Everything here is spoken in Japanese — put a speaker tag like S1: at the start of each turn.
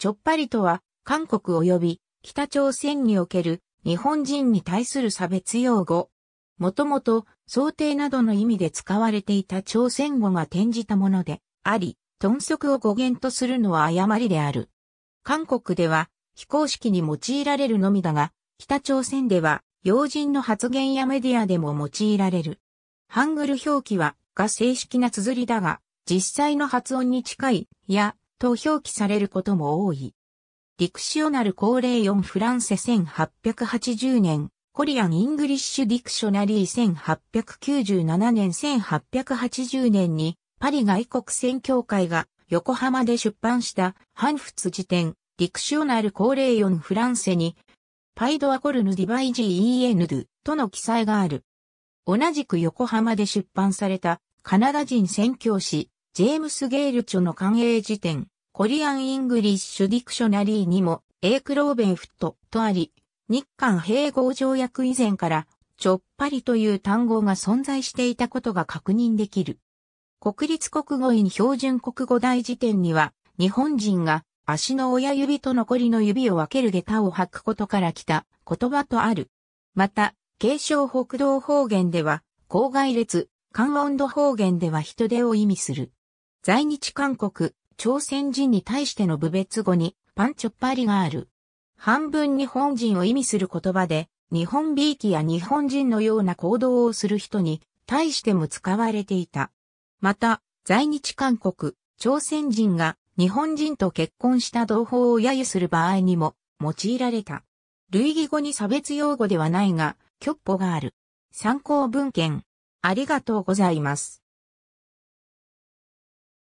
S1: ちょっぱりとは、韓国及び北朝鮮における日本人に対する差別用語。もともと、想定などの意味で使われていた朝鮮語が転じたものであり、豚足を語源とするのは誤りである。韓国では、非公式に用いられるのみだが、北朝鮮では、要人の発言やメディアでも用いられる。ハングル表記は、が正式な綴りだが、実際の発音に近い、や、と表記されることも多い。ディクショナル高齢4フランセ1880年、コリアン・イングリッシュ・ディクショナリー1897年1880年に、パリ外国宣教会が横浜で出版した、ハンフツ辞典、ディクショナル高齢4フランセに、パイドアコルヌ・ディバイジー・イエヌドゥとの記載がある。同じく横浜で出版された、カナダ人宣教師、ジェームス・ゲール著の官営辞典、コリアン・イングリッシュ・ディクショナリーにも、エークローベンフットとあり、日韓併合条約以前から、ちょっぱりという単語が存在していたことが確認できる。国立国語院標準国語大辞典には、日本人が足の親指と残りの指を分ける下駄を履くことから来た言葉とある。また、継承北道方言では、郊外列、関温度方言では人手を意味する。在日韓国、朝鮮人に対しての部別語にパンチョッパリがある。半分日本人を意味する言葉で、日本美意気や日本人のような行動をする人に対しても使われていた。また、在日韓国、朝鮮人が日本人と結婚した同胞を揶揄する場合にも用いられた。類義語に差別用語ではないが、極歩がある。参考文献。ありがとうございます。